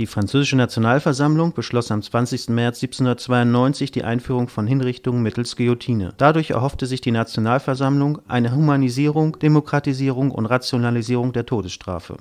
Die französische Nationalversammlung beschloss am 20. März 1792 die Einführung von Hinrichtungen mittels Guillotine. Dadurch erhoffte sich die Nationalversammlung eine Humanisierung, Demokratisierung und Rationalisierung der Todesstrafe